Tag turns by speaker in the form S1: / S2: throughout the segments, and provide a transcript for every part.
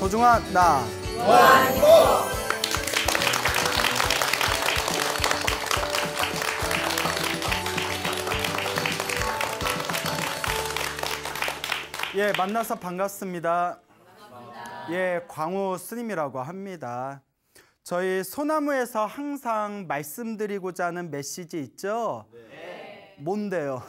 S1: 소중한 나. 완고! 예, 만나서 반갑습니다. 반갑습니다. 예, 광우 스님이라고 합니다. 저희 소나무에서 항상 말씀드리고자 하는 메시지 있죠? 네. 뭔데요?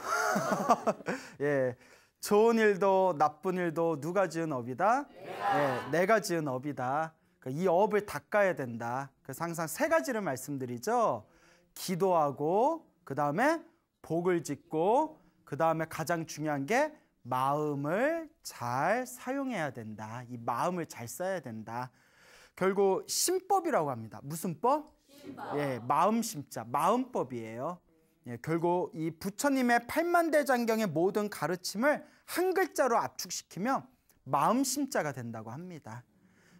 S1: 예, 좋은 일도 나쁜 일도 누가 지은 업이다? 내가, 예, 내가 지은 업이다. 그 이 업을 닦아야 된다. 그래서 항상 세 가지를 말씀드리죠. 기도하고 그 다음에 복을 짓고 그 다음에 가장 중요한 게 마음을 잘 사용해야 된다. 이 마음을 잘 써야 된다. 결국 심법이라고 합니다. 무슨 법? 신법. 예, 마음 심자, 마음법이에요. 예, 결국 이 부처님의 팔만 대장경의 모든 가르침을 한 글자로 압축시키면 마음 심자가 된다고 합니다.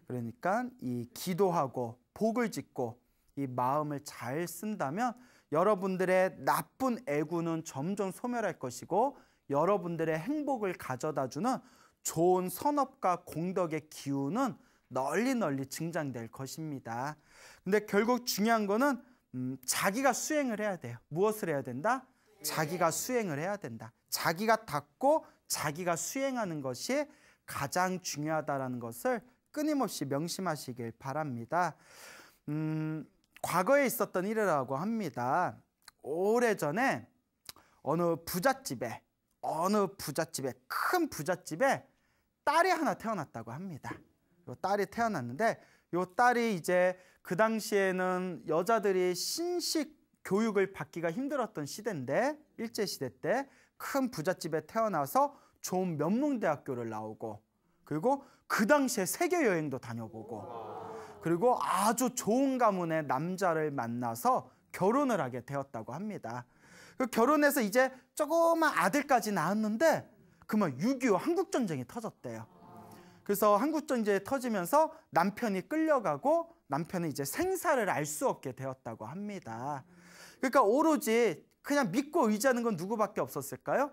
S1: 그러니까 이 기도하고 복을 짓고 이 마음을 잘 쓴다면 여러분들의 나쁜 애구는 점점 소멸할 것이고 여러분들의 행복을 가져다주는 좋은 선업과 공덕의 기운은 널리 널리 증장될 것입니다. 근데 결국 중요한 거는 음, 자기가 수행을 해야 돼요. 무엇을 해야 된다? 자기가 예. 수행을 해야 된다. 자기가 닦고 자기가 수행하는 것이 가장 중요하다라는 것을 끊임없이 명심하시길 바랍니다. 음, 과거에 있었던 일이라고 합니다. 오래전에 어느 부잣집에 어느 부잣집에 큰 부잣집에 딸이 하나 태어났다고 합니다. 딸이 태어났는데 요 딸이 이제 그 당시에는 여자들이 신식 교육을 받기가 힘들었던 시대인데 일제 시대 때 큰 부잣집에 태어나서 좋은 명문대학교를 나오고 그리고 그 당시에 세계 여행도 다녀보고 그리고 아주 좋은 가문의 남자를 만나서 결혼을 하게 되었다고 합니다. 그 결혼해서 이제 조그만 아들까지 낳았는데 그만 6.25 한국전쟁이 터졌대요. 그래서 한국전쟁이 터지면서 남편이 끌려가고 남편은 이제 생사를 알 수 없게 되었다고 합니다. 그러니까 오로지 그냥 믿고 의지하는 건 누구밖에 없었을까요?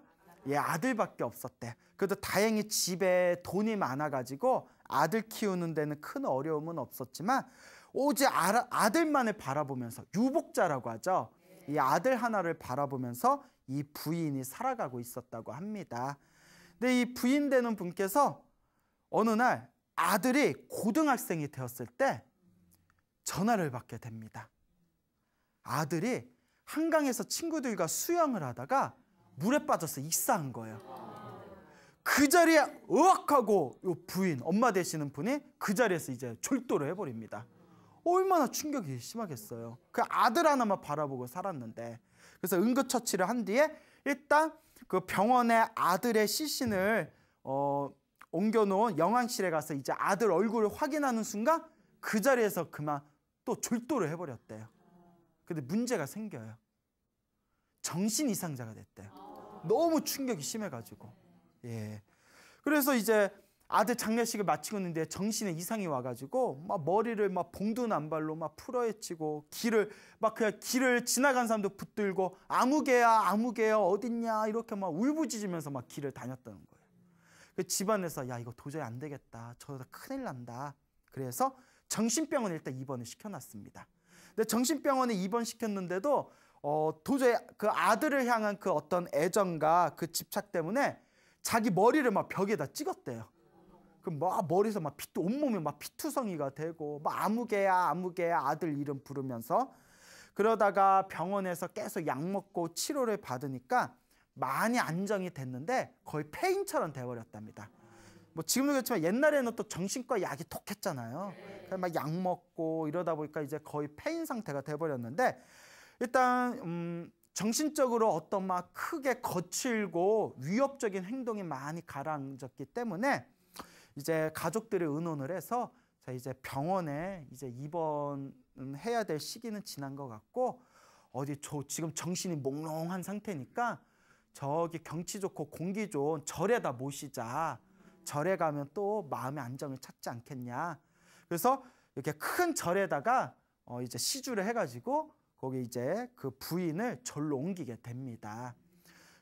S1: 예, 아들밖에 없었대. 그래도 다행히 집에 돈이 많아가지고 아들 키우는 데는 큰 어려움은 없었지만 오직 아들만을 바라보면서 유복자라고 하죠. 이 아들 하나를 바라보면서 이 부인이 살아가고 있었다고 합니다. 근데 이 부인 되는 분께서 어느 날 아들이 고등학생이 되었을 때 전화를 받게 됩니다. 아들이 한강에서 친구들과 수영을 하다가 물에 빠져서 익사한 거예요. 그 자리에 으악 하고 요 부인, 엄마 되시는 분이 그 자리에서 이제 졸도를 해버립니다. 얼마나 충격이 심하겠어요. 그 아들 하나만 바라보고 살았는데. 그래서 응급처치를 한 뒤에 일단 그 병원에 아들의 시신을 어, 옮겨놓은 영안실에 가서 이제 아들 얼굴을 확인하는 순간 그 자리에서 그만 또 졸도를 해버렸대요. 근데 문제가 생겨요. 정신 이상자가 됐대요. 너무 충격이 심해가지고. 예. 그래서 이제 아들 장례식을 마치고 있는데 정신에 이상이 와가지고 막 머리를 막봉두 안발로 막 풀어헤치고 길을 막 그냥 길을 지나간 사람도 붙들고 아무개야 아무개야 어딨냐 이렇게 막 울부짖으면서 막 길을 다녔다는 거예요. 그 집안에서 야 이거 도저히 안 되겠다. 저러다 큰일 난다. 그래서 정신병원에 일단 입원을 시켜놨습니다. 근데 정신병원에 입원시켰는데도 어, 도저히 그 아들을 향한 그 어떤 애정과 그 집착 때문에 자기 머리를 막 벽에다 찍었대요. 그막 머리에서 막 피투 온몸이 막 피투성이가 되고 막 아무개야 아무개야 아들 이름 부르면서 그러다가 병원에서 계속 약 먹고 치료를 받으니까 많이 안정이 됐는데 거의 폐인처럼 돼버렸답니다. 뭐 지금도 그렇지만 옛날에는 또 정신과 약이 독했잖아요. 그래서 막약 먹고 이러다 보니까 이제 거의 폐인 상태가 돼버렸는데 일단 음 정신적으로 어떤 막 크게 거칠고 위협적인 행동이 많이 가라앉았기 때문에 이제 가족들의 의논을 해서 자 이제 병원에 이제 입원해야 될 시기는 지난 것 같고 어디 저 지금 정신이 몽롱한 상태니까 저기 경치 좋고 공기 좋은 절에다 모시자. 절에 가면 또 마음의 안정을 찾지 않겠냐. 그래서 이렇게 큰 절에다가 어 이제 시주를 해가지고 거기 이제 그 부인을 절로 옮기게 됩니다.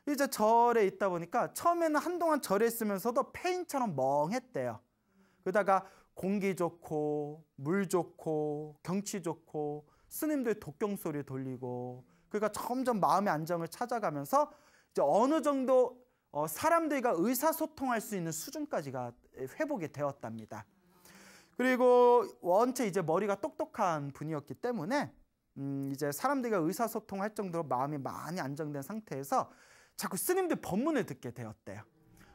S1: 이제 절에 있다 보니까 처음에는 한동안 절에 있으면서도 폐인처럼 멍했대요. 그러다가 공기 좋고 물 좋고 경치 좋고 스님들 독경 소리 돌리고 그러니까 점점 마음의 안정을 찾아가면서 이제 어느 정도 어, 사람들과 의사소통할 수 있는 수준까지가 회복이 되었답니다. 그리고 원체 이제 머리가 똑똑한 분이었기 때문에 음, 이제 사람들과 의사소통할 정도로 마음이 많이 안정된 상태에서 자꾸 스님들 법문을 듣게 되었대요.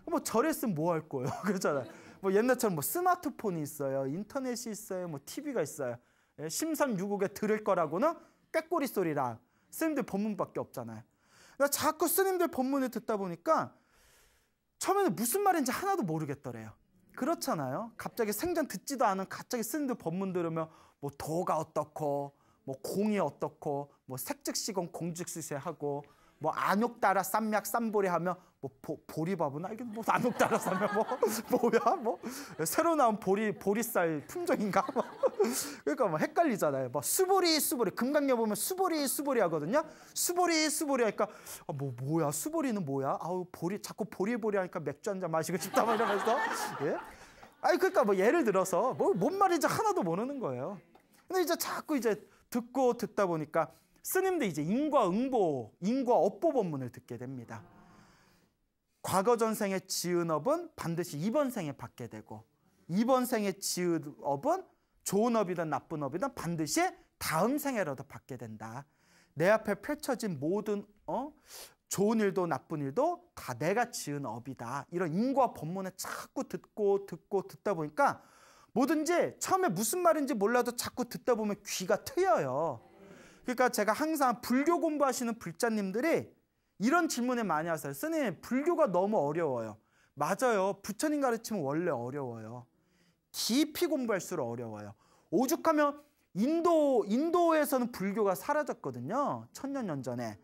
S1: 뭐 저랬으면 뭐 할 거예요. 그렇잖아요. 뭐 옛날처럼 뭐 스마트폰이 있어요. 인터넷이 있어요. 뭐 TV가 있어요. 예, 심삼유국에 들을 거라고는 꾀꼬리 소리랑 스님들 법문밖에 없잖아요. 나 자꾸 스님들 법문을 듣다 보니까 처음에는 무슨 말인지 하나도 모르겠더래요. 그렇잖아요. 갑자기 생전 듣지도 않은 갑자기 스님들 법문 들으면 뭐 도가 어떻고 뭐 공이 어떻고 뭐 색즉시공 공즉시세하고 뭐 안옥 따라 쌈약 쌈보리 하면 뭐 보, 리밥은알게뭐 안옥 따라 쌈약뭐 뭐야 뭐 새로 나온 보리 보리쌀 품종인가 뭐 그러니까 뭐 헷갈리잖아요 뭐 수보리 수보리 금강녀 보면 수보리 수보리 하거든요 수보리 수보리 하니까 아, 뭐 뭐야 수보리는 뭐야 아우 보리 자꾸 보리 보리 하니까 맥주 한 잔 마시고 싶다 막 이러면서 예 아니 그러니까 뭐 예를 들어서 뭐뭔 말인지 하나도 모르는 거예요 근데 이제 자꾸 이제 듣고 듣다 보니까 스님도 이제 인과응보, 인과업보 법문을 듣게 됩니다. 과거 전생에 지은 업은 반드시 이번 생에 받게 되고 이번 생에 지은 업은 좋은 업이든 나쁜 업이든 반드시 다음 생에라도 받게 된다. 내 앞에 펼쳐진 모든 어 좋은 일도 나쁜 일도 다 내가 지은 업이다. 이런 인과 법문을 자꾸 듣고 듣고 듣다 보니까 뭐든지 처음에 무슨 말인지 몰라도 자꾸 듣다 보면 귀가 트여요. 그러니까 제가 항상 불교 공부하시는 불자님들이 이런 질문을 많이 하세요. 스님, 불교가 너무 어려워요. 맞아요. 부처님 가르침은 원래 어려워요. 깊이 공부할수록 어려워요. 오죽하면 인도, 인도에서는 불교가 사라졌거든요. 천년 년 전에.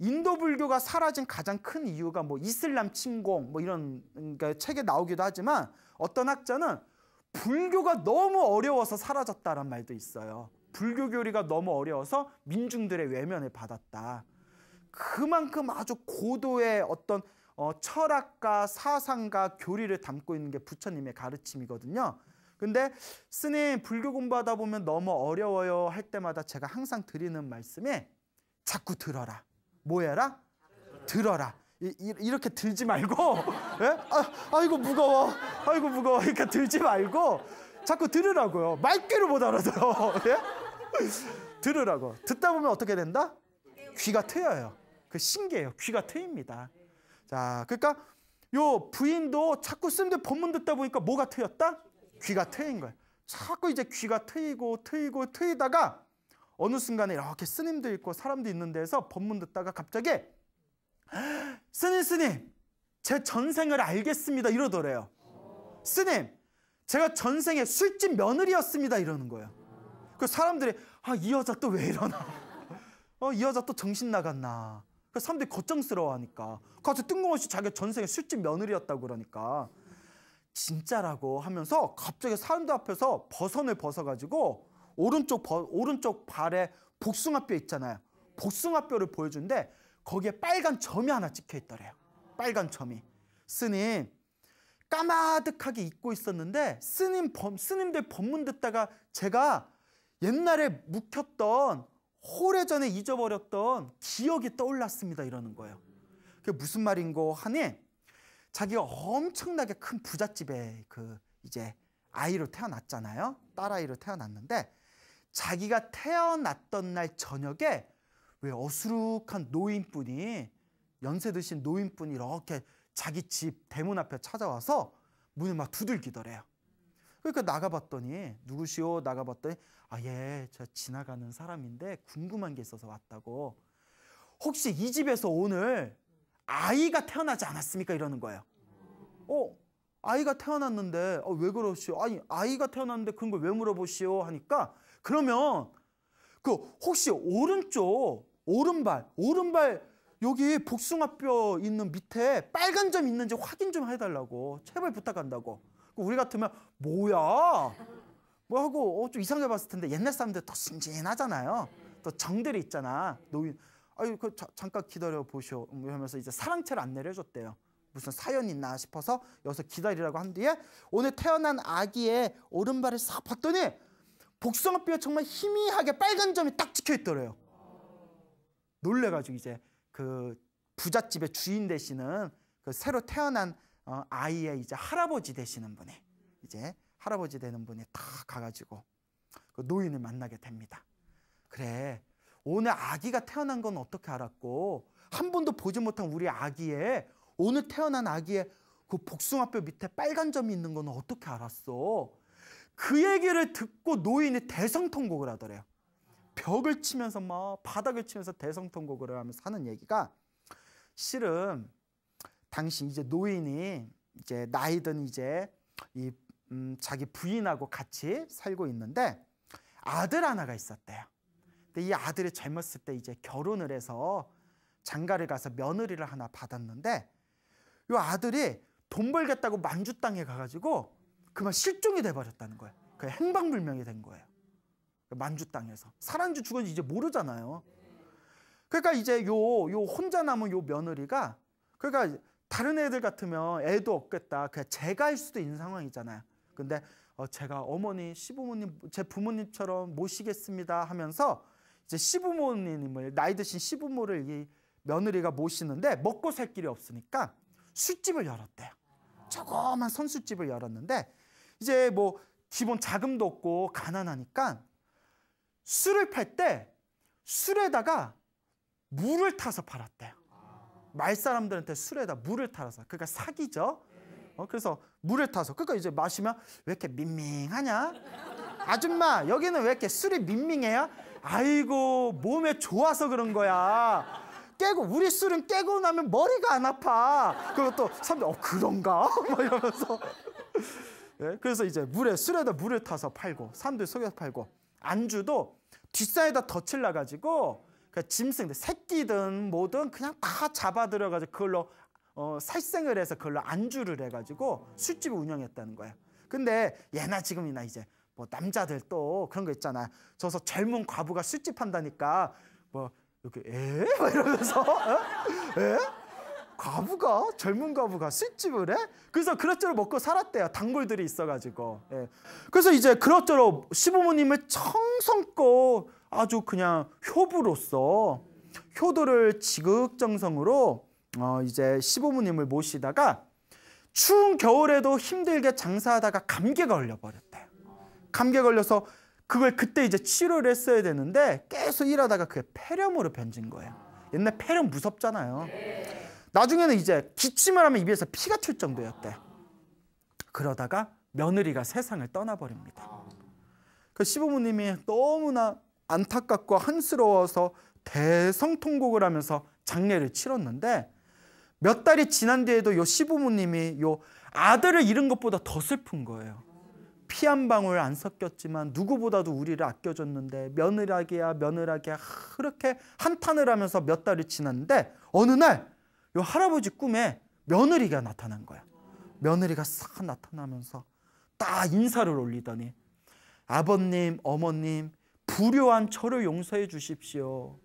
S1: 인도 불교가 사라진 가장 큰 이유가 뭐 이슬람 침공 뭐 이런 그러니까 책에 나오기도 하지만 어떤 학자는 불교가 너무 어려워서 사라졌다란 말도 있어요. 불교 교리가 너무 어려워서 민중들의 외면을 받았다. 그만큼 아주 고도의 어떤 어, 철학과 사상과 교리를 담고 있는 게 부처님의 가르침이거든요. 근데 스님 불교 공부하다 보면 너무 어려워요 할 때마다 제가 항상 드리는 말씀에 자꾸 들어라. 뭐 해라? 들어라. 이, 렇게 들지 말고 예? 아, 아이고 무거워 아이고 무거워 이렇게 들지 말고 자꾸 들으라고요 맑게를못 알아들어 예? 들으라고 듣다 보면 어떻게 된다? 귀가 트여요 그 신기해요 귀가 트입니다 자 그러니까 요 부인도 자꾸 쓰는데 본문 듣다 보니까 뭐가 트였다? 귀가 트인 거예요 자꾸 이제 귀가 트이고 트이고 트이다가 어느 순간에 이렇게 스님도 있고 사람도 있는 데서 법문 듣다가 갑자기 스님 스님 제 전생을 알겠습니다 이러더래요 스님 제가 전생에 술집 며느리였습니다 이러는 거예요 그 사람들이 아이 여자 또 왜 이러나 어, 이 여자 또 정신 나갔나 그 사람들이 걱정스러워하니까 갑자기 뜬금없이 자기가 전생에 술집 며느리였다고 그러니까 진짜라고 하면서 갑자기 사람들 앞에서 버선을 벗어가지고 오른쪽 버, 오른쪽 발에 복숭아뼈 있잖아요 복숭아뼈를 보여준데 거기에 빨간 점이 하나 찍혀 있더래요. 빨간 점이. 스님, 까마득하게 잊고 있었는데 스님 범, 스님들 법문 듣다가 제가 옛날에 묵혔던 오래전에 잊어버렸던 기억이 떠올랐습니다 이러는 거예요. 그게 무슨 말인고 하니 자기가 엄청나게 큰 부잣집에 그 이제 아이로 태어났잖아요. 딸아이로 태어났는데 자기가 태어났던 날 저녁에 왜 어수룩한 노인분이 연세 드신 노인분이 이렇게 자기 집 대문 앞에 찾아와서 문을 막 두들기더래요. 그러니까 나가봤더니 누구시오? 나가봤더니 아 예, 저 지나가는 사람인데 궁금한 게 있어서 왔다고. 혹시 이 집에서 오늘 아이가 태어나지 않았습니까? 이러는 거예요. 어, 아이가 태어났는데 어, 왜 그러시오? 아니 아이가 태어났는데 그런 걸 왜 물어보시오? 하니까 그러면 그 혹시 오른쪽 오른발 오른발 여기 복숭아뼈 있는 밑에 빨간 점 있는지 확인 좀 해달라고 제발 부탁한다고 그 우리 같으면 뭐야 뭐 하고 어, 좀 이상하게 봤을 텐데 옛날 사람들 더 순진하잖아요 또 정들이 있잖아 노인 아유 그 자, 잠깐 기다려 보시오 음, 러면서 이제 사랑채를 안 내려줬대요 무슨 사연 있나 싶어서 여기서 기다리라고 한 뒤에 오늘 태어난 아기의 오른발을 싹 봤더니 복숭아뼈 정말 희미하게 빨간 점이 딱 찍혀 있더래요. 놀래가지고 이제 그 부잣집의 주인 되시는 그 새로 태어난 어, 아이의 이제 할아버지 되시는 분이 이제 할아버지 되는 분이 딱 가가지고 그 노인을 만나게 됩니다. 그래 오늘 아기가 태어난 건 어떻게 알았고 한 번도 보지 못한 우리 아기의 오늘 태어난 아기의 그 복숭아뼈 밑에 빨간 점이 있는 건 어떻게 알았어? 그 얘기를 듣고 노인이 대성통곡을 하더래요. 벽을 치면서 막 뭐 바닥을 치면서 대성통곡을 하면서 하는 얘기가 실은 당시 이제 노인이 이제 나이든 이제 이 음, 자기 부인하고 같이 살고 있는데 아들 하나가 있었대요. 근데 이 아들이 젊었을 때 이제 결혼을 해서 장가를 가서 며느리를 하나 받았는데 이 아들이 돈 벌겠다고 만주 땅에 가가지고 그만 실종이 돼버렸다는 거예요. 그 행방불명이 된 거예요. 그 만주 땅에서 사랑주 죽은지 이제 모르잖아요. 그러니까 이제 요 요 혼자 남은 요 며느리가 그러니까 다른 애들 같으면 애도 없겠다. 그 제가 할 수도 있는 상황이잖아요. 근데 어 제가 어머니 시부모님 제 부모님처럼 모시겠습니다 하면서 이제 시부모님을 나이 드신 시부모를 이 며느리가 모시는데 먹고 살 길이 없으니까 술집을 열었대요. 조그만 선술집을 열었는데 이제 뭐 기본 자금도 없고 가난하니까 술을 팔 때 술에다가 물을 타서 팔았대요. 말 사람들한테 술에다 물을 타서 그러니까 사기죠. 어, 그래서 물을 타서 그러니까 이제 마시면 왜 이렇게 밍밍하냐 아줌마 여기는 왜 이렇게 술이 밍밍해요 아이고 몸에 좋아서 그런 거야. 깨고 우리 술은 깨고 나면 머리가 안 아파. 그리고 또 사람들 어 그런가? 막 뭐 이러면서 예? 그래서 이제 물에 술에다 물을 타서 팔고 사람들 속여서 팔고 안주도 뒷사에다 덧칠라 가지고 그 그러니까 짐승들 새끼든 뭐든 그냥 다 잡아들여 가지고 그걸로 어, 살생을 해서 그걸로 안주를 해 가지고 술집을 운영했다는 거예요. 근데 예나 지금이나 이제 뭐 남자들 또 그런 거 있잖아요. 저서 젊은 과부가 술집 한다니까 뭐 이렇게 에막 이러면서 어? 에? 에? 과부가 젊은 과부가 술집을 해? 그래서 그럭저럭 먹고 살았대요. 단골들이 있어가지고. 예. 그래서 이제 그럭저럭 시부모님을 청성껏 아주 그냥 효부로서 효도를 지극정성으로 어 이제 시부모님을 모시다가 추운 겨울에도 힘들게 장사하다가 감기에 걸려 버렸대요. 감기에 걸려서 그걸 그때 이제 치료를 했어야 되는데 계속 일하다가 그게 폐렴으로 변진 거예요. 옛날 폐렴 무섭잖아요. 나중에는 이제 기침을 하면 입에서 피가 튈 정도였대. 그러다가 며느리가 세상을 떠나버립니다. 그 시부모님이 너무나 안타깝고 한스러워서 대성통곡을 하면서 장례를 치렀는데 몇 달이 지난 뒤에도 요 시부모님이 요 아들을 잃은 것보다 더 슬픈 거예요. 피 한 방울 안 섞였지만 누구보다도 우리를 아껴줬는데 며느라기야 며느라기야 그렇게 한탄을 하면서 몇 달이 지났는데 어느 날요 할아버지 꿈에 며느리가 나타난 거야. 며느리가 싹 나타나면서 딱 인사를 올리더니 아버님, 어머님, 불효한 저를 용서해 주십시오.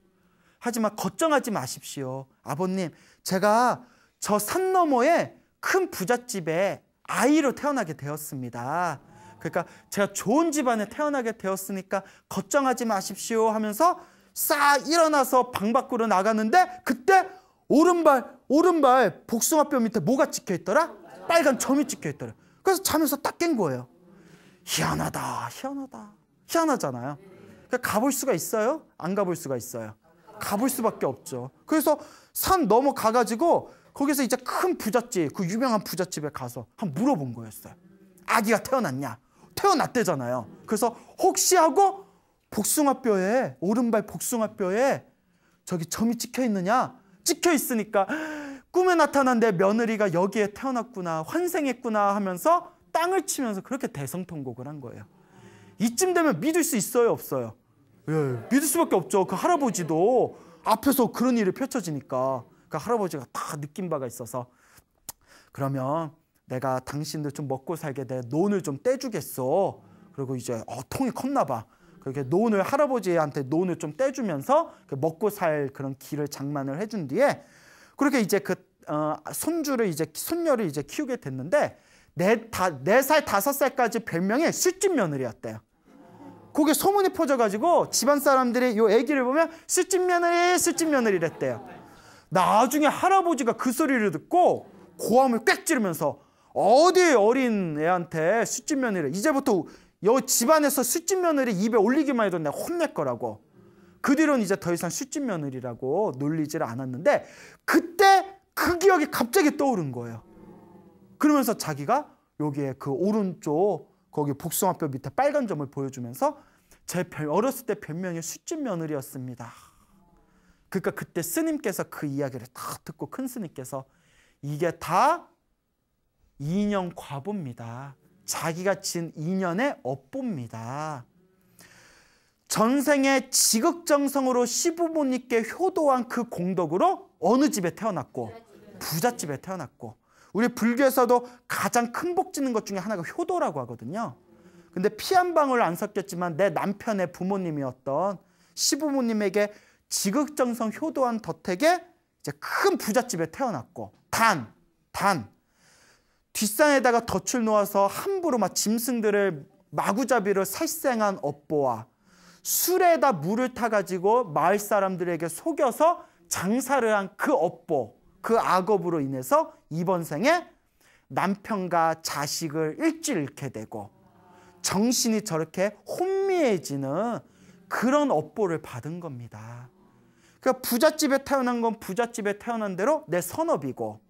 S1: 하지만 걱정하지 마십시오. 아버님, 제가 저 산 너머에 큰 부잣집에 아이로 태어나게 되었습니다. 그러니까 제가 좋은 집안에 태어나게 되었으니까 걱정하지 마십시오 하면서 싹 일어나서 방 밖으로 나갔는데 그때 오른발 오른발 복숭아뼈 밑에 뭐가 찍혀 있더라? 빨간 점이 찍혀 있더라. 그래서 자면서 딱 깬 거예요. 희한하다, 희한하다, 희한하잖아요. 그러니까 가볼 수가 있어요? 안 가볼 수가 있어요. 가볼 수밖에 없죠. 그래서 산 넘어 가가지고 거기서 이제 큰 부잣집, 그 유명한 부잣집에 가서 한 물어본 거였어요. 아기가 태어났냐? 태어났대잖아요. 그래서 혹시 하고 복숭아뼈에 오른발 복숭아뼈에 저기 점이 찍혀 있느냐? 찍혀 있으니까 꿈에 나타난 내 며느리가 여기에 태어났구나 환생했구나 하면서 땅을 치면서 그렇게 대성통곡을 한 거예요. 이쯤 되면 믿을 수 있어요 없어요? 예, 믿을 수밖에 없죠. 그 할아버지도 앞에서 그런 일이 펼쳐지니까 그 할아버지가 다 느낀 바가 있어서 그러면 내가 당신들 좀 먹고 살게 내 논을 좀 떼주겠어. 그리고 이제 어, 통이 컸나 봐. 그렇게 논을 할아버지한테 논을 좀 떼주면서 그 먹고 살 그런 길을 장만을 해준 뒤에 그렇게 이제 그 어, 손주를 이제 손녀를 이제 키우게 됐는데 네다네살 다섯 살까지 별명이 술집 며느리였대요. 그게 소문이 퍼져가지고 집안 사람들이 이 아기를 보면 술집 며느리 술집 며느리랬대요. 나중에 할아버지가 그 소리를 듣고 고함을 꽥 지르면서 어디 어린 애한테 술집 며느리 이제부터 여 집안에서 술집 며느리 입에 올리기만 해도 내가 혼낼 거라고. 그 뒤로는 이제 더 이상 술집 며느리라고 놀리지를 않았는데 그때 그 기억이 갑자기 떠오른 거예요. 그러면서 자기가 여기에 그 오른쪽 거기 복숭아뼈 밑에 빨간 점을 보여주면서 제 어렸을 때 변명이 술집 며느리였습니다. 그러니까 그때 스님께서 그 이야기를 다 듣고 큰 스님께서 이게 다 인형 과부입니다. 자기가 지은 인연업보입니다 전생에 지극정성으로 시부모님께 효도한 그 공덕으로 어느 집에 태어났고 부잣집에 태어났고 우리 불교에서도 가장 큰 복 짓는 것 중에 하나가 효도라고 하거든요. 근데 피 한 방울 안 섞였지만 내 남편의 부모님이었던 시부모님에게 지극정성 효도한 덕택에 이제 큰 부잣집에 태어났고 단, 단 뒷산에다가 덫을 놓아서 함부로 막 짐승들을 마구잡이로 살생한 업보와 술에다 물을 타가지고 마을 사람들에게 속여서 장사를 한 그 업보, 그 악업으로 인해서 이번 생에 남편과 자식을 일찍 잃게 되고 정신이 저렇게 혼미해지는 그런 업보를 받은 겁니다. 그러니까 부잣집에 태어난 건 부잣집에 태어난 대로 내 선업이고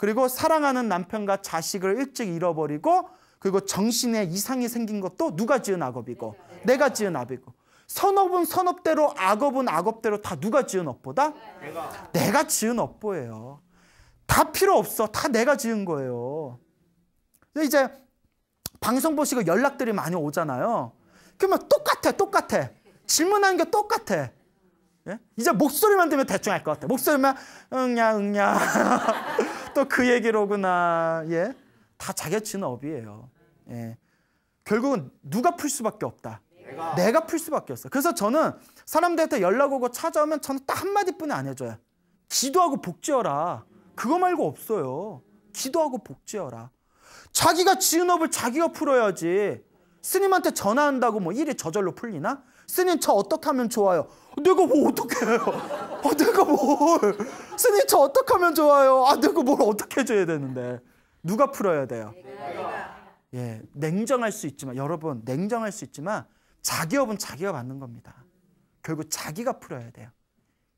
S1: 그리고 사랑하는 남편과 자식을 일찍 잃어버리고 그리고 정신에 이상이 생긴 것도 누가 지은 악업이고 내가 지은 악업이고 선업은 선업대로 악업은 악업대로 다 누가 지은 업보다 내가, 내가 지은 업보예요. 다 필요 없어. 다 내가 지은 거예요. 이제 방송 보시고 연락들이 많이 오잖아요. 그러면 똑같아, 똑같아. 질문하는 게 똑같아. 예? 이제 목소리만 들면 대충 할 것 같아. 목소리만 응냐, 응냐. 또그 얘기로구나. 예. 다자기친 업이에요. 예. 결국은 누가 풀 수밖에 없다. 내가, 내가 풀 수밖에 없어. 그래서 저는 사람들한테 연락 오고 찾아오면 저는 딱 한마디뿐이 안 해줘요. 기도하고 복지어라. 그거 말고 없어요. 기도하고 복지어라. 자기가 지은 업을 자기가 풀어야지. 스님한테 전화한다고 뭐 일이 저절로 풀리나? 스님 저 어떻게 하면 좋아요? 내가 뭐 어떻게 해요? 아, 내가 뭘 스님 저 어떻게 하면 좋아요? 아 내가 뭘 어떻게 해줘야 되는데 누가 풀어야 돼요? 예, 냉정할 수 있지만 여러분 냉정할 수 있지만 자기 업은 자기가 받는 겁니다. 결국 자기가 풀어야 돼요.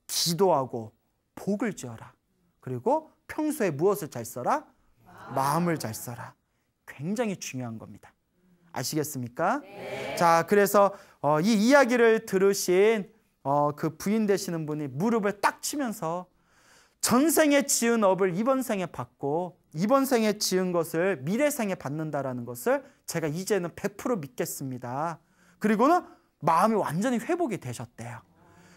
S1: 기도하고 복을 지어라. 그리고 평소에 무엇을 잘 써라? 마음을 잘 써라. 굉장히 중요한 겁니다. 아시겠습니까? 네. 자, 그래서 어, 이 이야기를 들으신 어, 그 부인 되시는 분이 무릎을 딱 치면서 전생에 지은 업을 이번 생에 받고 이번 생에 지은 것을 미래 생에 받는다라는 것을 제가 이제는 100% 믿겠습니다. 그리고는 마음이 완전히 회복이 되셨대요.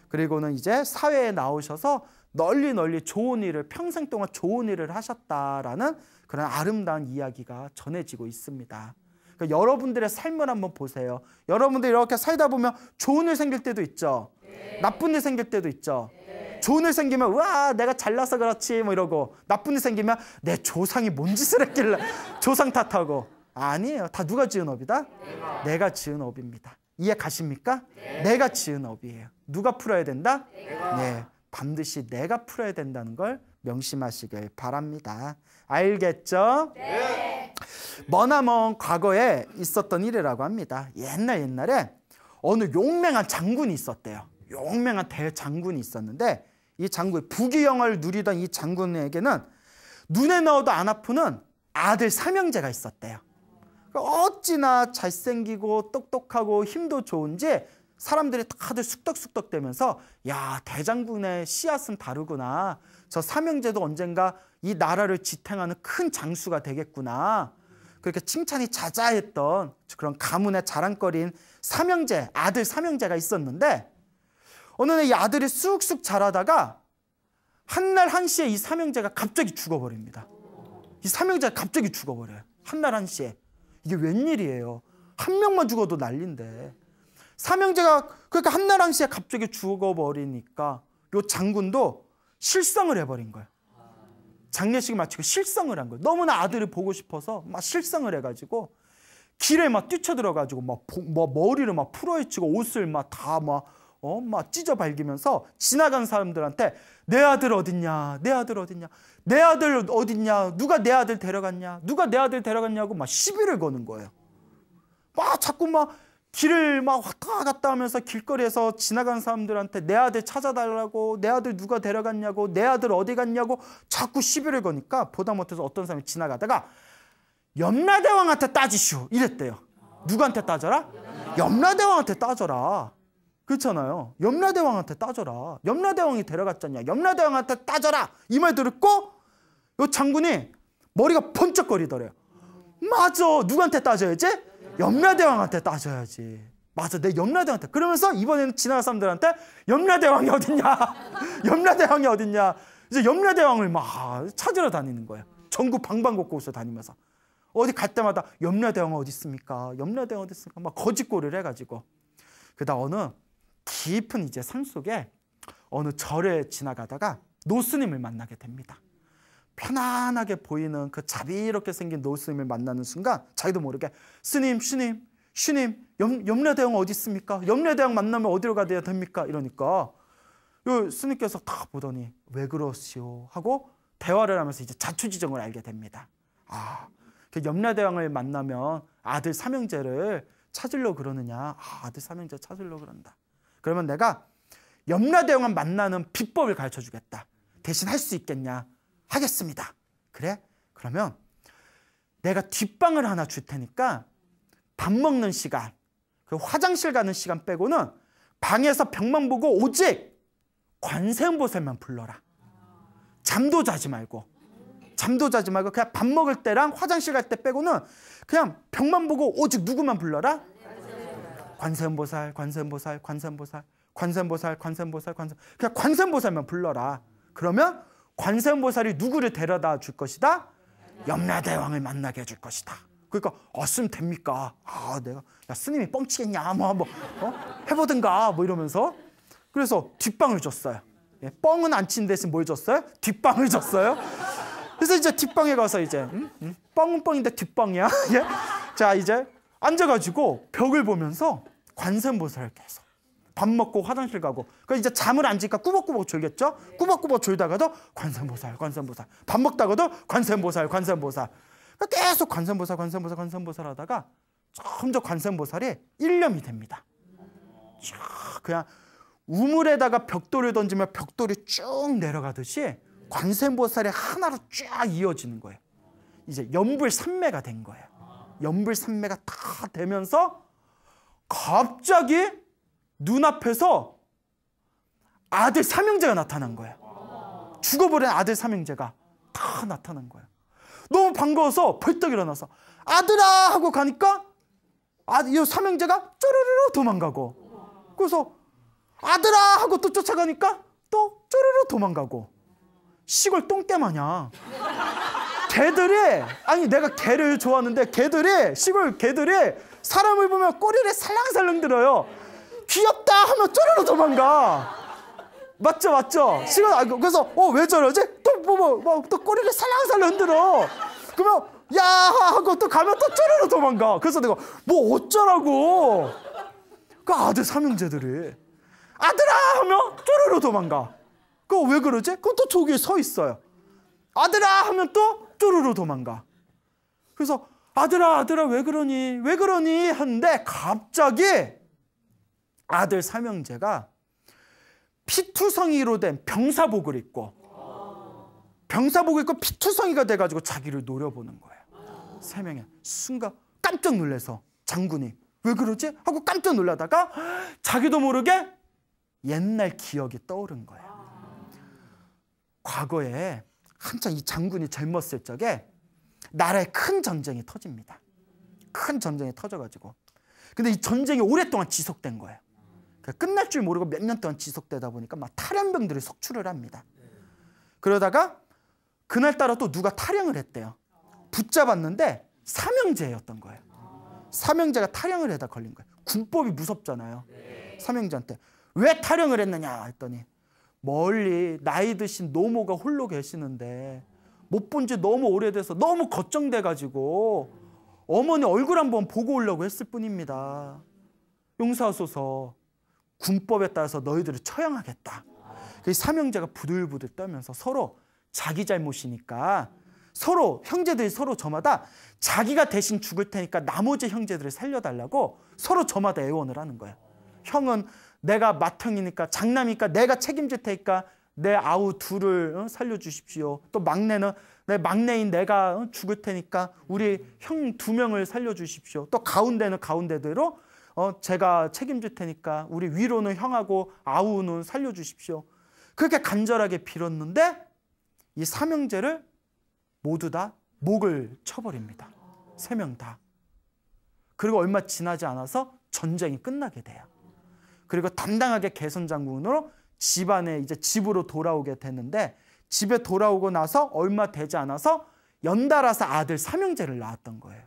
S1: 그리고는 이제 사회에 나오셔서 널리 널리 좋은 일을 평생 동안 좋은 일을 하셨다라는 그런 아름다운 이야기가 전해지고 있습니다. 그러니까 여러분들의 삶을 한번 보세요. 여러분들 이렇게 살다 보면 좋은 일 생길 때도 있죠. 네. 나쁜 일 생길 때도 있죠. 네. 좋은 일 생기면 와 내가 잘나서 그렇지 뭐 이러고 나쁜 일 생기면 내 조상이 뭔 짓을 했길래 조상 탓하고 아니에요. 다 누가 지은 업이다? 내가, 내가 지은 업입니다. 이해 가십니까? 네. 내가 지은 업이에요. 누가 풀어야 된다? 내가. 네. 반드시 내가 풀어야 된다는 걸 명심하시길 바랍니다. 알겠죠? 네. 머나먼 과거에 있었던 일이라고 합니다. 옛날 옛날에 어느 용맹한 장군이 있었대요. 용맹한 대장군이 있었는데 이 장군 부귀영화를 누리던 이 장군에게는 눈에 넣어도 안 아프는 아들 삼형제가 있었대요. 그러니까 어찌나 잘생기고 똑똑하고 힘도 좋은지 사람들이 다들 숙덕숙덕 되면서 야 대장군의 씨앗은 다르구나 저 삼형제도 언젠가 이 나라를 지탱하는 큰 장수가 되겠구나. 그렇게 칭찬이 자자했던 그런 가문의 자랑거리인 삼형제, 아들 삼형제가 있었는데 어느 날 이 아들이 쑥쑥 자라다가 한 날 한시에 이 삼형제가 갑자기 죽어버립니다. 이 삼형제가 갑자기 죽어버려요. 한 날 한시에. 이게 웬일이에요. 한 명만 죽어도 난린데. 삼형제가 그러니까 한 날 한시에 갑자기 죽어버리니까 요 장군도 실성을 해버린 거예요. 장례식을 마치고 실성을 한 거예요. 너무나 아들을 보고 싶어서 막 실성을 해가지고 길에 막 뛰쳐들어가지고 막, 막 뭐 머리를 막 풀어헤치고 옷을 막 다막 어, 막 찢어 발기면서 지나간 사람들한테 내 아들 어딨냐, 내 아들 어딨냐, 내 아들 어딨냐, 누가 내 아들 데려갔냐, 누가 내 아들 데려갔냐고 막 시비를 거는 거예요. 막 자꾸 막 길을 막 왔다 갔다 하면서 길거리에서 지나간 사람들한테 내 아들 찾아달라고 내 아들 누가 데려갔냐고 내 아들 어디 갔냐고 자꾸 시비를 거니까 보다 못해서 어떤 사람이 지나가다가 염라대왕한테 따지시오 이랬대요 누구한테 따져라? 염라대왕한테 따져라 그렇잖아요 염라대왕한테 따져라 염라대왕이 데려갔잖냐 염라대왕한테 따져라 이 말 들었고 요 장군이 머리가 번쩍거리더래요 맞아 누구한테 따져야지? 염라대왕한테 따져야지. 맞아, 내 염라대왕한테. 그러면서 이번에는 지나간 사람들한테 염라대왕이 어딨냐? 염라대왕이 어딨냐? 이제 염라대왕을 막 찾으러 다니는 거예요. 전국 방방곡곡에서 다니면서. 어디 갈 때마다 염라대왕 어디 있습니까? 염라대왕 어디 있습니까? 막거짓고를 해가지고. 그다 어느 깊은 이제 산 속에 어느 절에 지나가다가 노스님을 만나게 됩니다. 편안하게 보이는 그 자비롭게 생긴 노스님을 만나는 순간 자기도 모르게 스님, 스님, 스님, 염려대왕 어디 있습니까? 염려대왕 만나면 어디로 가야 됩니까? 이러니까 요 스님께서 딱 보더니 왜 그러시오? 하고 대화를 하면서 이제 자초지정을 알게 됩니다. 아, 그 염려대왕을 만나면 아들 삼형제를 찾으려 그러느냐? 아, 들 삼형제 찾으려 그런다. 그러면 내가 염라대왕을 만나는 비법을 가르쳐 주겠다. 대신 할 수 있겠냐? 하겠습니다. 그래? 그러면 내가 뒷방을 하나 줄 테니까 밥 먹는 시간, 그 화장실 가는 시간 빼고는 방에서 벽만 보고 오직 관세음보살만 불러라. 잠도 자지 말고. 잠도 자지 말고 그냥 밥 먹을 때랑 화장실 갈 때 빼고는 그냥 벽만 보고 오직 누구만 불러라? 관세음보살, 관세음보살, 관세음보살, 관세음보살, 관세음보살, 관세 그냥 관세음보살만 불러라. 그러면 관세음보살이 누구를 데려다 줄 것이다? 염라대왕을 만나게 해 줄 것이다. 그러니까 아 쓰면 됩니까? 아 내가 야 스님이 뻥치겠냐? 뭐 한번 뭐, 어? 해보든가 뭐 이러면서 그래서 뒷방을 줬어요. 예, 뻥은 안친 대신 뭘 줬어요? 뒷방을 줬어요. 그래서 이제 뒷방에 가서 이제 응? 응? 뻥은 뻥인데 뒷방이야. 예? 자 이제 앉아가지고 벽을 보면서 관세음보살을 계속 밥 먹고 화장실 가고 그러니 이제 잠을 안 지니까 꾸벅꾸벅 졸겠죠? 네. 꾸벅꾸벅 졸다가도 관세음보살 관세음보살 밥 먹다가도 관세음보살 관세음보살 그러니까 계속 관세음보살 관세음보살 관세음보살 하다가 점점 관세음보살이 일념이 됩니다 그냥 우물에다가 벽돌을 던지면 벽돌이 쭉 내려가듯이 관세음보살이 하나로 쫙 이어지는 거예요 이제 연불산매가된 거예요 연불산매가다 되면서 갑자기 눈앞에서 아들 사명제가 나타난 거예요. 죽어버린 아들 삼형제가 다 나타난 거예요. 너무 반가워서 벌떡 일어나서 아들아 하고 가니까 아, 이 삼형제가 쪼르르 도망가고 그래서 아들아 하고 또 쫓아가니까 또 쪼르르 도망가고 시골 똥개 마냥 개들이 아니 내가 개를 좋아하는데 개들이 시골 개들이 사람을 보면 꼬리를 살랑살랑 들어요. 귀엽다 하면 쪼르르 도망가. 맞죠, 맞죠? 시간 아, 그래서 어 왜 저러지? 또뭐뭐또 뭐, 뭐, 뭐 꼬리를 살랑살랑 흔들어. 그러면 야 하고 또 가면 또쪼르르 도망가. 그래서 내가 뭐 어쩌라고? 그 아들 삼형제들이 아들아 하면 쪼르르 도망가. 그거 왜 그러지? 그럼 또 저기에 서 있어요. 아들아 하면 또 쪼르르 도망가. 그래서 아들아 아들아 왜 그러니 왜 그러니 하는데 갑자기 아들 삼형제가 피투성이로 된 병사복을 입고 병사복을 입고 피투성이가 돼가지고 자기를 노려보는 거예요. 세 명이 순간 깜짝 놀래서 장군이 왜 그러지? 하고 깜짝 놀라다가 자기도 모르게 옛날 기억이 떠오른 거예요. 과거에 한창이 장군이 젊었을 적에 나라에 큰 전쟁이 터집니다. 큰 전쟁이 터져가지고 근데 이 전쟁이 오랫동안 지속된 거예요. 그 끝날 줄 모르고 몇 년 동안 지속되다 보니까 막탈영병들이 속출을 합니다. 그러다가 그날따라 또 누가 탈영을 했대요. 붙잡았는데 사명제였던 거예요. 사명제가 탈영을 해다 걸린 거예요. 군법이 무섭잖아요. 사명제한테왜 탈영을 했느냐 했더니 멀리 나이 드신 노모가 홀로 계시는데 못 본 지 너무 오래돼서 너무 걱정돼 가지고 어머니 얼굴 한번 보고 오려고 했을 뿐입니다. 용서하소서. 군법에 따라서 너희들을 처형하겠다. 그 사명자가 부들부들 떨면서 서로 자기 잘못이니까 서로 형제들이 서로 저마다 자기가 대신 죽을 테니까 나머지 형제들을 살려달라고 서로 저마다 애원을 하는 거예 형은 내가 맏형이니까 장남이니까 내가 책임질 테니까 내 아우 둘을 어, 살려주십시오. 또 막내는 내 막내인 내가 어, 죽을 테니까 우리 형 두 명을 살려주십시오. 또 가운데는 가운데대로 어, 제가 책임질 테니까 우리 위로는 형하고 아우는 살려주십시오. 그렇게 간절하게 빌었는데 이 사명제를 모두 다 목을 쳐버립니다. 세 명 다. 그리고 얼마 지나지 않아서 전쟁이 끝나게 돼요. 그리고 당당하게 개선 장군으로 집안에 이제 집으로 돌아오게 됐는데 집에 돌아오고 나서 얼마 되지 않아서 연달아서 아들 삼형제를 낳았던 거예요.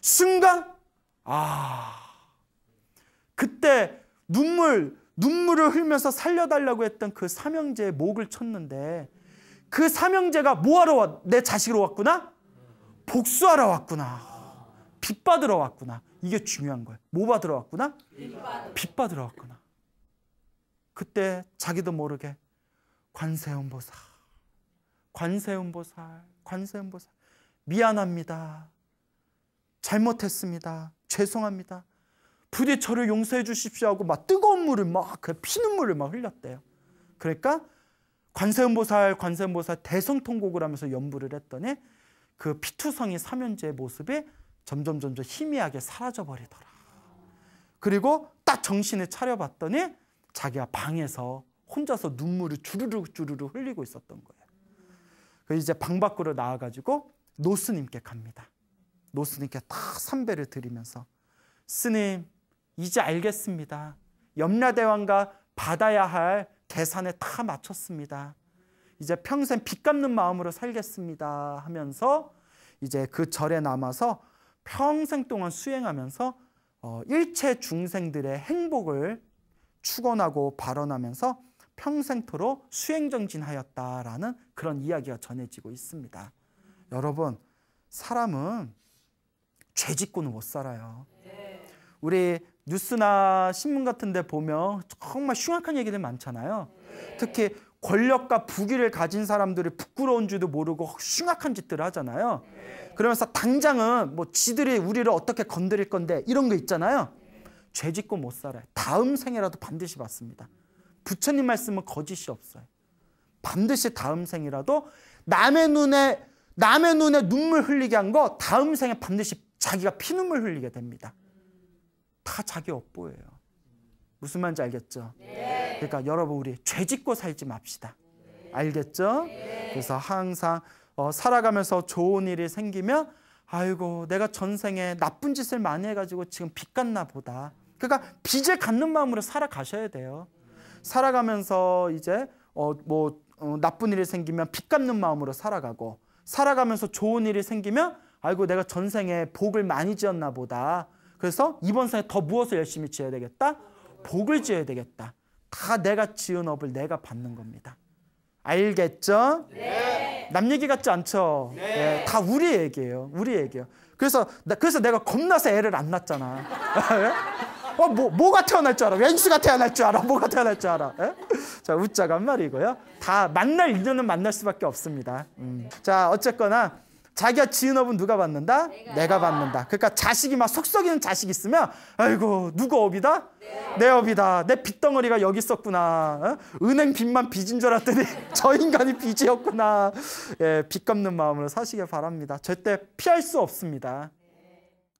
S1: 순간 아, 그때 눈물, 눈물을 흘면서 살려달라고 했던 그 삼형제의 목을 쳤는데 그 삼형제가 뭐하러 왔, 내 자식으로 왔구나? 복수하러 왔구나. 빚받으러 왔구나. 이게 중요한 거예요. 뭐 받으러 왔구나? 빚받으러 왔구나. 그때 자기도 모르게 관세음보살, 관세음보살, 관세음보살. 미안합니다. 잘못했습니다. 죄송합니다. 부디 저를 용서해 주십시오 하고 막 뜨거운 물을 막 그 피눈물을 막 흘렸대요. 그러니까 관세음보살 관세음보살 대성통곡을 하면서 연부를 했더니 그 피투성이 삼연제의 모습이 점점 점점 희미하게 사라져 버리더라. 그리고 딱 정신을 차려봤더니 자기가 방에서 혼자서 눈물을 주르르 주르르 흘리고 있었던 거예요. 그 이제 방 밖으로 나와가지고 노스님께 갑니다. 노스님께 다 선배를 드리면서 스님 이제 알겠습니다. 염라대왕과 받아야 할 계산에 다맞췄습니다 이제 평생 빚 갚는 마음으로 살겠습니다 하면서 이제 그 절에 남아서 평생 동안 수행하면서 어, 일체 중생들의 행복을 추원하고 발언하면서 평생토록 수행정진하였다라는 그런 이야기가 전해지고 있습니다. 여러분, 사람은 죄 짓고는 못 살아요. 네. 우리 뉴스나 신문 같은 데 보면 정말 흉악한 얘기들 많잖아요. 네. 특히 권력과 부귀를 가진 사람들이 부끄러운 줄도 모르고 흉악한 짓들을 하잖아요. 네. 그러면서 당장은 뭐 지들이 우리를 어떻게 건드릴 건데 이런 거 있잖아요. 죄 짓고 못 살아요. 다음 생이라도 반드시 받습니다. 부처님 말씀은 거짓이 없어요. 반드시 다음 생이라도 남의 눈에 남의 눈에 눈물 흘리게 한 거 다음 생에 반드시 자기가 피눈물 흘리게 됩니다. 다 자기 업보예요. 무슨 말인지 알겠죠? 네. 그러니까 여러분 우리 죄 짓고 살지 맙시다. 알겠죠? 네. 그래서 항상 어, 살아가면서 좋은 일이 생기면 아이고 내가 전생에 나쁜 짓을 많이 해가지고 지금 빚 갚나 보다. 그러니까 빚을 갚는 마음으로 살아가셔야 돼요. 살아가면서 이제 어, 뭐 어, 나쁜 일이 생기면 빚 갚는 마음으로 살아가고 살아가면서 좋은 일이 생기면 아이고 내가 전생에 복을 많이 지었나 보다. 그래서 이번 생에 더 무엇을 열심히 지어야 되겠다? 복을 지어야 되겠다. 다 내가 지은 업을 내가 받는 겁니다. 알겠죠? 네. 남 얘기 같지 않죠? 네. 예, 다 우리 얘기예요. 우리 얘기예요. 그래서 나, 그래서 내가 겁나서 애를 안 낳잖아. 예? 어, 뭐, 뭐가 태어날 줄 알아? 왼수가 태어날 줄 알아? 뭐가 태어날 줄 알아? 예? 자, 웃자가 한 말이고요. 다 만날 인연은 만날 수밖에 없습니다. 음. 자, 어쨌거나 자기가 지은 업은 누가 받는다? 내가, 내가 받는다. 그러니까 자식이 막 속썩이는 자식 있으면 아이고 누구 업이다? 네. 내 업이다. 내 빚덩어리가 여기 있었구나. 어? 은행 빚만 빚인 줄 알았더니 저 인간이 빚이었구나. 예, 빚 갚는 마음으로 사시길 바랍니다. 절대 피할 수 없습니다.